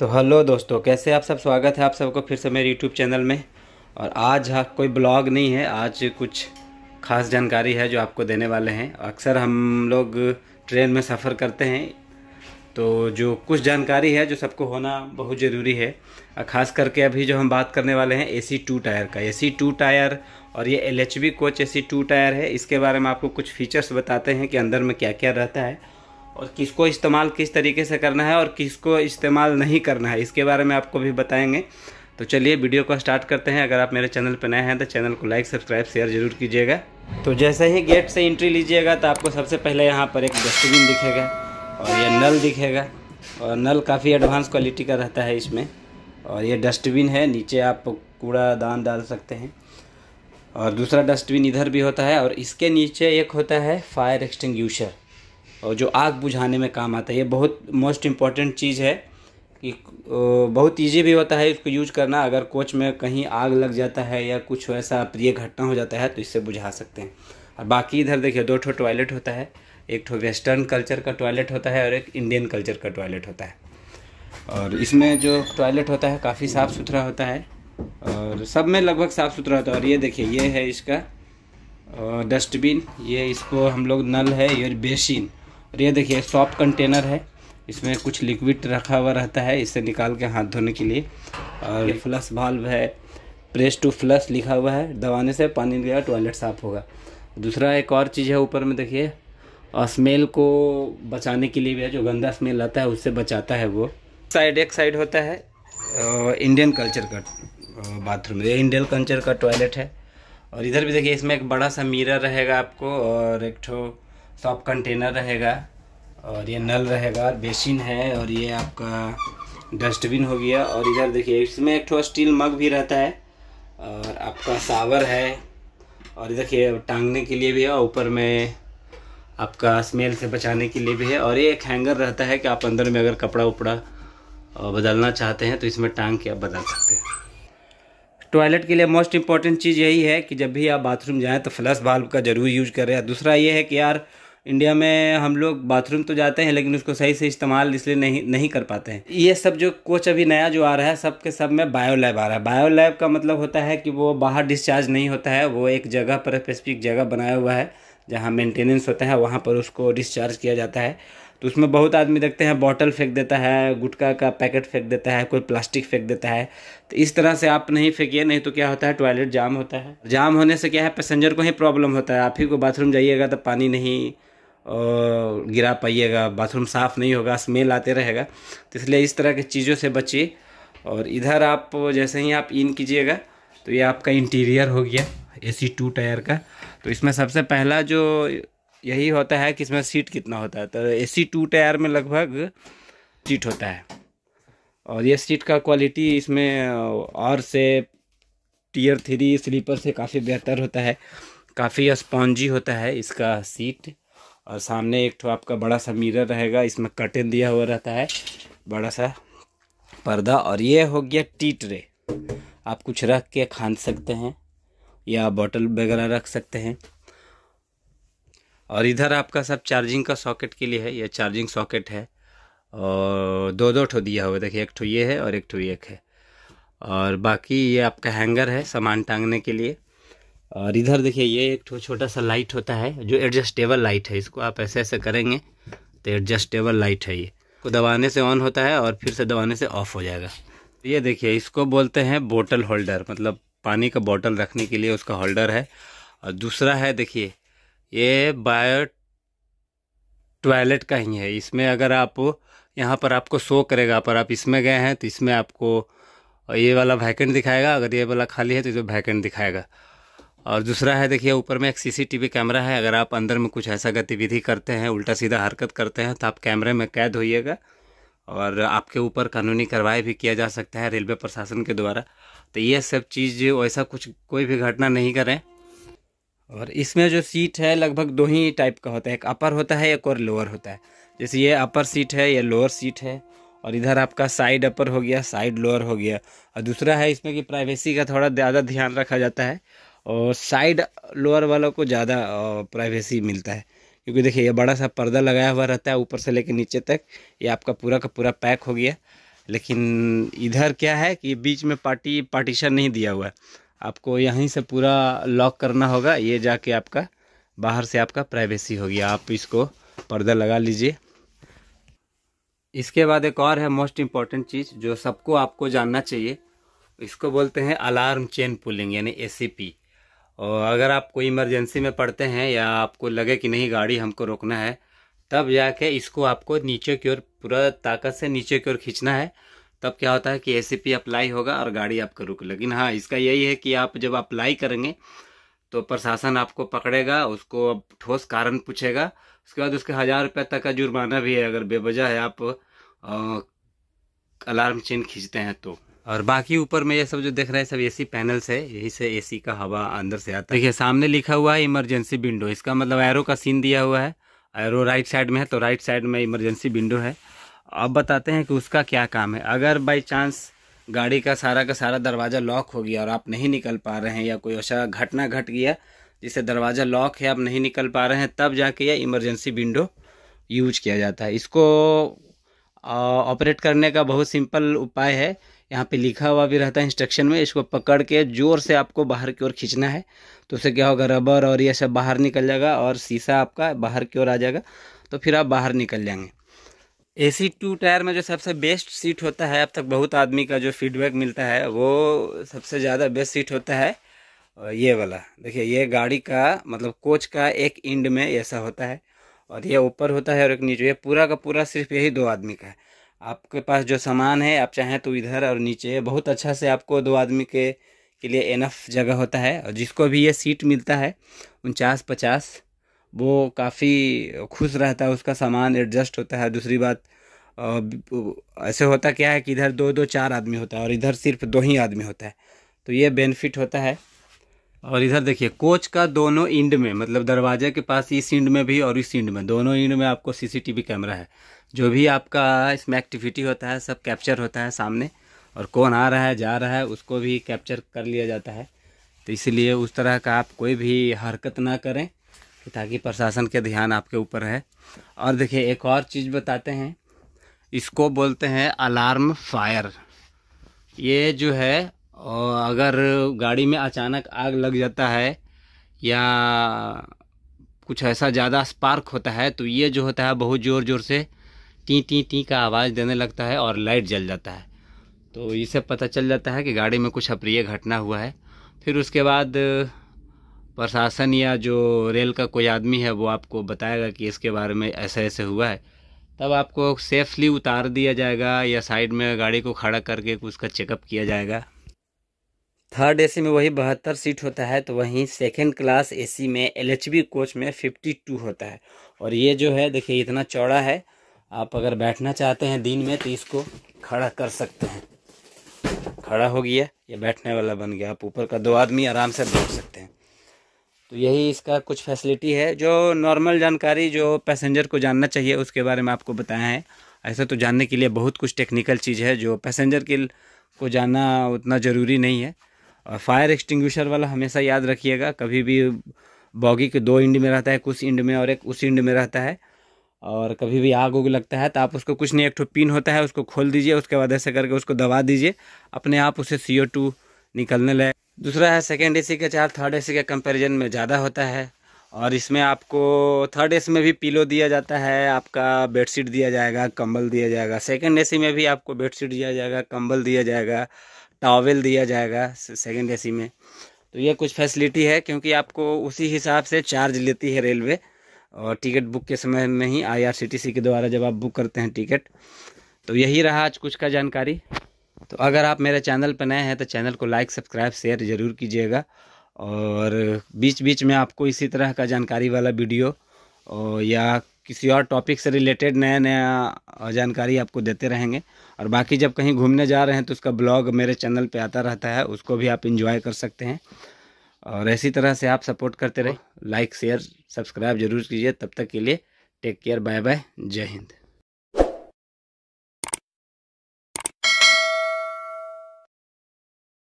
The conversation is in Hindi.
तो हेलो दोस्तों कैसे आप सब स्वागत है आप सबको फिर से मेरे यूट्यूब चैनल में और आज हाँ कोई ब्लॉग नहीं है आज कुछ खास जानकारी है जो आपको देने वाले हैं अक्सर हम लोग ट्रेन में सफ़र करते हैं तो जो कुछ जानकारी है जो सबको होना बहुत ज़रूरी है खास करके अभी जो हम बात करने वाले हैं ए सी टू टायर का ए सी टू टायर और ये L H B coach A C two tier है इसके बारे में आपको कुछ फीचर्स बताते हैं कि अंदर में क्या क्या रहता है और किसको इस्तेमाल किस तरीके से करना है और किसको इस्तेमाल नहीं करना है इसके बारे में आपको भी बताएंगे तो चलिए वीडियो को स्टार्ट करते हैं अगर आप मेरे चैनल पर नए हैं तो चैनल को लाइक सब्सक्राइब शेयर जरूर कीजिएगा तो जैसे ही गेट से एंट्री लीजिएगा तो आपको सबसे पहले यहाँ पर एक डस्टबिन दिखेगा और यह नल दिखेगा और नल काफ़ी एडवांस क्वालिटी का रहता है इसमें और ये डस्टबिन है नीचे आप कूड़ा दान डाल सकते हैं और दूसरा डस्टबिन इधर भी होता है और इसके नीचे एक होता है फायर एक्सटिंग्यूशर और जो आग बुझाने में काम आता है ये बहुत मोस्ट इम्पॉर्टेंट चीज़ है कि बहुत ईजी भी होता है इसको यूज करना अगर कोच में कहीं आग लग जाता है या कुछ ऐसा प्रिय घटना हो जाता है तो इससे बुझा सकते हैं और बाकी इधर देखिए दो ठो टॉयलेट होता है एक ठो वेस्टर्न कल्चर का टॉयलेट होता है और एक इंडियन कल्चर का टॉयलेट होता है और इसमें जो टॉयलेट होता है काफ़ी साफ़ सुथरा होता है और सब में लगभग साफ़ सुथरा होता है और ये देखिए ये है इसका डस्टबिन ये इसको हम लोग नल है ये बेसिन और ये देखिए सॉप कंटेनर है इसमें कुछ लिक्विड रखा हुआ रहता है इसे निकाल के हाथ धोने के लिए और फ्लश बाल्ब है प्रेस टू फ्लश लिखा हुआ है दबाने से पानी गया टॉयलेट साफ़ होगा दूसरा एक और चीज़ है ऊपर में देखिए और स्मेल को बचाने के लिए भी है जो गंदा स्मेल आता है उससे बचाता है वो साइड एक साइड होता है इंडियन कल्चर का बाथरूम ये इंडियन कल्चर का टॉयलेट है और इधर भी देखिए इसमें एक बड़ा सा मिरर रहेगा आपको और एक ठो सॉप तो कंटेनर रहेगा और ये नल रहेगा और बेसिन है और ये आपका डस्टबिन हो गया और इधर देखिए इसमें एक ठो स्टील मग भी रहता है और आपका सावर है और देखिए टांगने के लिए भी है और ऊपर में आपका स्मेल से बचाने के लिए भी है और ये एक हैंगर रहता है कि आप अंदर में अगर कपड़ा उपड़ा बदलना चाहते हैं तो इसमें टांग के आप बदल सकते हैं टॉयलेट के लिए मोस्ट इंपॉर्टेंट चीज़ यही है कि जब भी आप बाथरूम जाएँ तो फ्लश बाल्ब का ज़रूर यूज करें दूसरा ये है कि यार इंडिया में हम लोग बाथरूम तो जाते हैं लेकिन उसको सही से इस्तेमाल इसलिए नहीं नहीं कर पाते हैं ये सब जो कोच अभी नया जो आ रहा है सब के सब में बायोलैब आ रहा है बायोलैब का मतलब होता है कि वो बाहर डिस्चार्ज नहीं होता है वो एक जगह पर स्पेसिफिक जगह बनाया हुआ है जहाँ मेंटेनेंस होता है वहाँ पर उसको डिस्चार्ज किया जाता है तो उसमें बहुत आदमी देखते हैं बॉटल फेंक देता है गुटखा का पैकेट फेंक देता है कोई प्लास्टिक फेंक देता है तो इस तरह से आप नहीं फेंकिए नहीं तो क्या होता है टॉयलेट जाम होता है जाम होने से क्या है पैसेंजर को ही प्रॉब्लम होता है आप ही को बाथरूम जाइएगा तो पानी नहीं गिरा पाइएगा बाथरूम साफ़ नहीं होगा स्मेल आते रहेगा तो इसलिए इस तरह की चीज़ों से बचिए और इधर आप जैसे ही आप इन कीजिएगा तो ये आपका इंटीरियर हो गया ए सी टू टायर का तो इसमें सबसे पहला जो यही होता है कि इसमें सीट कितना होता है तो ए सी टू टायर में लगभग सीट होता है और ये सीट का क्वालिटी इसमें और uh, से टीयर थ्री स्लीपर से काफ़ी बेहतर होता है काफ़ी स्पॉन्जी होता है इसका सीट और सामने एक तो आपका बड़ा सा मिरर रहेगा इसमें कर्टन दिया हुआ रहता है बड़ा सा पर्दा और ये हो गया टी ट्रे आप कुछ रख के खान सकते हैं या बॉटल वगैरह रख सकते हैं और इधर आपका सब चार्जिंग का सॉकेट के लिए है यह चार्जिंग सॉकेट है और दो दो ठो दिया हुआ देखिए एक ठो ये है और एक ठो एक है और बाकी ये आपका हैंगर है सामान टांगने के लिए और इधर देखिए ये एक छोटा सा लाइट होता है जो एडजस्टेबल लाइट है इसको आप ऐसे ऐसे करेंगे तो एडजस्टेबल लाइट है ये को दबाने से ऑन होता है और फिर से दबाने से ऑफ हो जाएगा तो ये देखिए इसको बोलते हैं बोटल होल्डर मतलब पानी का बोतल रखने के लिए उसका होल्डर है और दूसरा है देखिए ये बायो टॉयलेट का ही है इसमें अगर आप यहाँ पर आपको शो करेगा पर आप इसमें गए हैं तो इसमें आपको ये वाला भैकेंट दिखाएगा अगर ये वाला खाली है तो इसमें भैकेंट दिखाएगा और दूसरा है देखिए ऊपर में एक सीसीटीवी कैमरा है अगर आप अंदर में कुछ ऐसा गतिविधि करते हैं उल्टा सीधा हरकत करते हैं तो आप कैमरे में कैद होइएगा और आपके ऊपर कानूनी कार्रवाई भी किया जा सकता है रेलवे प्रशासन के द्वारा तो ये सब चीज़ वैसा कुछ कोई भी घटना नहीं करें और इसमें जो सीट है लगभग दो ही टाइप का होता है एक अपर होता है एक और लोअर होता है जैसे ये अपर सीट है या लोअर सीट है और इधर आपका साइड अपर हो गया साइड लोअर हो गया और दूसरा है इसमें कि प्राइवेसी का थोड़ा ज़्यादा ध्यान रखा जाता है और साइड लोअर वालों को ज़्यादा प्राइवेसी मिलता है क्योंकि देखिए ये बड़ा सा पर्दा लगाया हुआ रहता है ऊपर से लेकर नीचे तक ये आपका पूरा का पूरा पैक हो गया लेकिन इधर क्या है कि बीच में पार्टी पार्टीशन नहीं दिया हुआ है आपको यहीं से पूरा लॉक करना होगा ये जाके आपका बाहर से आपका प्राइवेसी हो गया आप इसको पर्दा लगा लीजिए इसके बाद एक और है मोस्ट इम्पॉर्टेंट चीज़ जो सबको आपको जानना चाहिए इसको बोलते हैं अलार्म चेन पुलिंग यानी ए और अगर आप कोई इमरजेंसी में पड़ते हैं या आपको लगे कि नहीं गाड़ी हमको रोकना है तब जाके इसको आपको नीचे की ओर पूरा ताकत से नीचे की ओर खींचना है तब क्या होता है कि ए अप्लाई होगा और गाड़ी आपको रुक लेकिन हाँ इसका यही है कि आप जब अप्लाई करेंगे तो प्रशासन आपको पकड़ेगा उसको अब ठोस कारण पूछेगा उसके बाद उसके हज़ार रुपये तक का जुर्माना भी है अगर बेवजह है आप अलार्म चेन खींचते हैं तो और बाकी ऊपर में ये सब जो देख रहे हैं सब एसी पैनल्स है यही से एसी का हवा अंदर से आता है देखिए सामने लिखा हुआ है इमरजेंसी विंडो इसका मतलब एरो का सीन दिया हुआ है एरो राइट साइड में है तो राइट साइड में इमरजेंसी विंडो है अब बताते हैं कि उसका क्या काम है अगर बाई चांस गाड़ी का सारा का सारा दरवाज़ा लॉक हो गया और आप नहीं निकल पा रहे हैं या कोई ऐसा घटना घट गया जिससे दरवाज़ा लॉक है आप नहीं निकल पा रहे हैं तब जाके यह इमरजेंसी विंडो यूज किया जाता है इसको ऑपरेट करने का बहुत सिंपल उपाय है यहाँ पे लिखा हुआ भी रहता है इंस्ट्रक्शन में इसको पकड़ के ज़ोर से आपको बाहर की ओर खींचना है तो उससे क्या होगा रबर और ये सब बाहर निकल जाएगा और शीशा आपका बाहर की ओर आ जाएगा तो फिर आप बाहर निकल जाएंगे एसी टू टायर में जो सबसे बेस्ट सीट होता है अब तक बहुत आदमी का जो फीडबैक मिलता है वो सबसे ज़्यादा बेस्ट सीट होता है ये वाला देखिए ये गाड़ी का मतलब कोच का एक इंड में ऐसा होता है और ये ऊपर होता है और एक नीचे ये पूरा का पूरा सिर्फ यही दो आदमी का है आपके पास जो सामान है आप चाहें तो इधर और नीचे बहुत अच्छा से आपको दो आदमी के के लिए एनफ जगह होता है और जिसको भी ये सीट मिलता है उनचास पचास वो काफ़ी खुश रहता है उसका सामान एडजस्ट होता है दूसरी बात ऐसे होता क्या है कि इधर दो दो चार आदमी होता है और इधर सिर्फ दो ही आदमी होता है तो ये बेनिफिट होता है और इधर देखिए कोच का दोनों इंड में मतलब दरवाजे के पास इस इंड में भी और इस इंड में दोनों इंड में आपको सीसीटीवी कैमरा है जो भी आपका इसमें एक्टिविटी होता है सब कैप्चर होता है सामने और कौन आ रहा है जा रहा है उसको भी कैप्चर कर लिया जाता है तो इसलिए उस तरह का आप कोई भी हरकत ना करें ताकि प्रशासन के ध्यान आपके ऊपर है और देखिए एक और चीज़ बताते हैं इसको बोलते हैं अलार्म फायर ये जो है और अगर गाड़ी में अचानक आग लग जाता है या कुछ ऐसा ज़्यादा स्पार्क होता है तो ये जो होता है बहुत ज़ोर ज़ोर से टी टी टी का आवाज़ देने लगता है और लाइट जल जाता है तो इसे पता चल जाता है कि गाड़ी में कुछ अप्रिय घटना हुआ है फिर उसके बाद प्रशासन या जो रेल का कोई आदमी है वो आपको बताएगा कि इसके बारे में ऐसे ऐसे हुआ है तब आपको सेफली उतार दिया जाएगा या साइड में गाड़ी को खड़ा करके उसका चेकअप किया जाएगा थर्ड एसी में वही बहत्तर सीट होता है तो वहीं सेकेंड क्लास एसी में एलएचबी कोच में फिफ्टी टू होता है और ये जो है देखिए इतना चौड़ा है आप अगर बैठना चाहते हैं दिन में तो इसको खड़ा कर सकते हैं खड़ा हो गया ये बैठने वाला बन गया आप ऊपर का दो आदमी आराम से बैठ सकते हैं तो यही इसका कुछ फैसिलिटी है जो नॉर्मल जानकारी जो पैसेंजर को जानना चाहिए उसके बारे में आपको बताया है ऐसा तो जानने के लिए बहुत कुछ टेक्निकल चीज़ है जो पैसेंजर के को जाना उतना ज़रूरी नहीं है और फायर एक्सटिंग्विशर वाला हमेशा याद रखिएगा कभी भी बॉगी के दो इंड में रहता है कुछ इंड में और एक उस इंड में रहता है और कभी भी आग उग लगता है तो आप उसको कुछ नहीं एक ठो पिन होता है उसको खोल दीजिए उसके बाद ऐसे करके उसको दबा दीजिए अपने आप उसे सी निकलने लगे दूसरा है सेकेंड ए का चार्ज थर्ड ए के कंपेरिजन में ज़्यादा होता है और इसमें आपको थर्ड ए में भी पिलो दिया जाता है आपका बेडशीट दिया जाएगा कंबल दिया जाएगा सेकंड ए में भी आपको बेडशीट दिया जाएगा कंबल दिया जाएगा टॉवल दिया जाएगा सेकेंड ए में तो ये कुछ फैसिलिटी है क्योंकि आपको उसी हिसाब से चार्ज लेती है रेलवे और टिकट बुक के समय में ही आईआरसीटीसी के द्वारा जब आप बुक करते हैं टिकट तो यही रहा आज कुछ का जानकारी तो अगर आप मेरे चैनल पर नए हैं तो चैनल को लाइक सब्सक्राइब शेयर ज़रूर कीजिएगा और बीच बीच में आपको इसी तरह का जानकारी वाला वीडियो और या किसी और टॉपिक से रिलेटेड नया नया जानकारी आपको देते रहेंगे और बाकी जब कहीं घूमने जा रहे हैं तो उसका ब्लॉग मेरे चैनल पे आता रहता है उसको भी आप इंजॉय कर सकते हैं और ऐसी तरह से आप सपोर्ट करते रहें लाइक शेयर सब्सक्राइब जरूर कीजिए तब तक के लिए टेक केयर बाय बाय जय हिंद